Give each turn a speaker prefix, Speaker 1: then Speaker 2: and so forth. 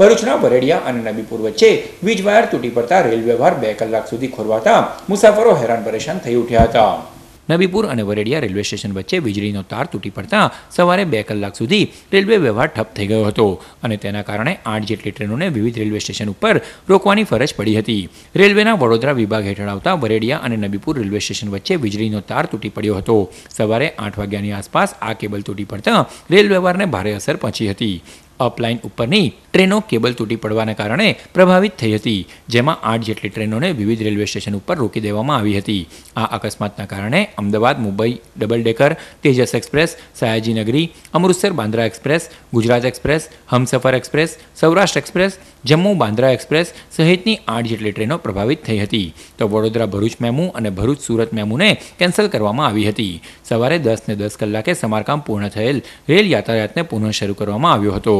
Speaker 1: ભરૂચના વરેડિયા અને નબીપુર વચ્ચે વીજ વાયર તૂટી પડતા રેલ વ્યવહાર બે કલાક સુધી ખોરવાતા મુસાફરો હેરાન પરેશાન થઈ ઉઠ્યા હતા નબીપુર અને વરેડિયા રેલવે સ્ટેશન વચ્ચે વીજળીનો તાર તૂટી પડતા સવારે બે કલાક સુધી રેલવે વ્યવહાર ઠપ થઈ ગયો હતો અને તેના કારણે આઠ જેટલી ટ્રેનોને વિવિધ રેલવે સ્ટેશન ઉપર રોકવાની ફરજ પડી હતી રેલવેના વડોદરા વિભાગ હેઠળ આવતા વરેડિયા અને નબીપુર રેલવે સ્ટેશન વચ્ચે વીજળીનો તાર તૂટી પડ્યો હતો સવારે આઠ વાગ્યાની આસપાસ આ કેબલ તૂટી પડતા રેલ વ્યવહારને ભારે અસર પહોંચી હતી અપલાઇન ઉપરની ટ્રેનો કેબલ તૂટી પડવાના કારણે પ્રભાવિત થઈ હતી જેમાં આઠ જેટલી ટ્રેનોને વિવિધ રેલવે સ્ટેશન ઉપર રોકી દેવામાં આવી હતી આ અકસ્માતના કારણે Ahmedabad Mumbai double decker Tejas express Sayajinagari Amritsar Bandra express Gujarat express Humsafar express Saurashtra express Jammu Bandra express સહિતની આઠ જેટલી ટ્રેનો પ્રભાવિત થઈ હતી તો વડોદરા ભરૂચ મેમુ અને ભરૂચ સુરત મેમુને કેન્સલ કરવામાં આવી હતી સવારે દસને દસ કલાકે સમારકામ પૂર્ણ થયેલ રેલ યાતાયાતને પુનઃ શરૂ કરવામાં આવ્યો હતો